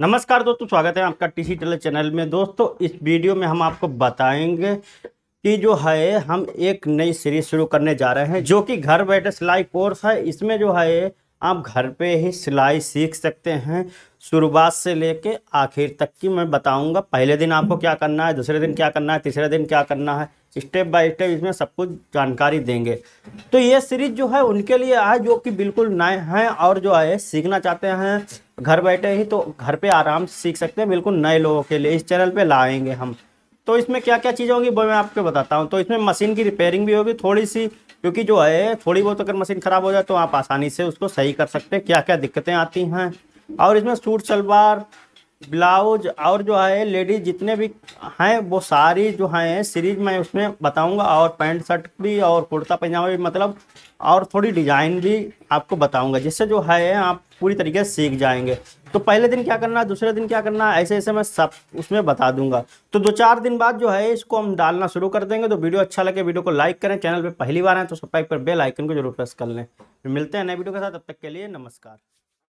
नमस्कार दोस्तों स्वागत है आपका टीसी टेलर चैनल में दोस्तों इस वीडियो में हम आपको बताएंगे कि जो है हम एक नई सीरीज शुरू करने जा रहे हैं जो कि घर बैठे सिलाई कोर्स है इसमें जो है आप घर पे ही सिलाई सीख सकते हैं शुरुआत से लेके आखिर तक की मैं बताऊंगा पहले दिन आपको क्या करना है दूसरे दिन क्या करना है तीसरे दिन क्या करना है स्टेप बाय स्टेप इसमें सब कुछ जानकारी देंगे तो ये सीरीज जो है उनके लिए है जो कि बिल्कुल नए हैं और जो है सीखना चाहते हैं घर बैठे ही तो घर पे आराम से सीख सकते हैं बिल्कुल नए लोगों के लिए इस चैनल पे लाएंगे हम तो इसमें क्या क्या चीज़ें होंगी वो मैं आपको बताता हूँ तो इसमें मशीन की रिपेयरिंग भी होगी थोड़ी सी क्योंकि जो है थोड़ी बहुत अगर मशीन ख़राब हो जाए तो आप आसानी से उसको सही कर सकते हैं क्या क्या दिक्कतें आती हैं और इसमें सूट सलवार ब्लाउज और जो है लेडीज जितने भी हैं वो सारी जो हैं सीरीज मैं उसमें बताऊंगा और पैंट शर्ट भी और कुर्ता पैजामा भी मतलब और थोड़ी डिजाइन भी आपको बताऊंगा जिससे जो है आप पूरी तरीके से सीख जाएंगे तो पहले दिन क्या करना दूसरे दिन क्या करना ऐसे ऐसे मैं सब उसमें बता दूंगा तो दो चार दिन बाद जो है इसको हम डालना शुरू कर देंगे तो वीडियो अच्छा लगे वीडियो को लाइक करें चैनल पर पहली बार आए तो सब्सक्राइब कर बेलाइकन को जरूर प्रेस कर लें मिलते हैं नए वीडियो के साथ तब तक के लिए नमस्कार